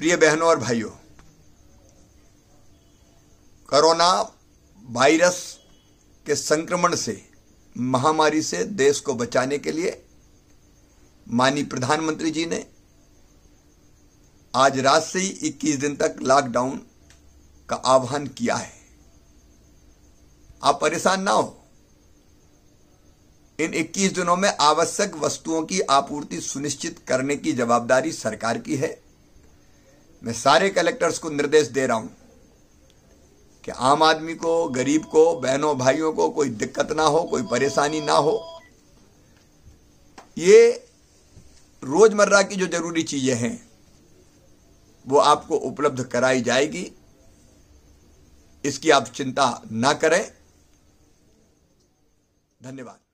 प्रिय बहनों और भाइयों कोरोना वायरस के संक्रमण से महामारी से देश को बचाने के लिए माननीय प्रधानमंत्री जी ने आज रात से ही 21 दिन तक लॉकडाउन का आह्वान किया है आप परेशान ना हो इन 21 दिनों में आवश्यक वस्तुओं की आपूर्ति सुनिश्चित करने की जवाबदारी सरकार की है मैं सारे कलेक्टर्स को निर्देश दे रहा हूं कि आम आदमी को गरीब को बहनों भाइयों को कोई दिक्कत ना हो कोई परेशानी ना हो ये रोज़मर्रा की जो ज़रूरी चीज़ें हैं वो आपको उपलब्ध कराई जाएगी इसकी आप चिंता ना करें धन्यवाद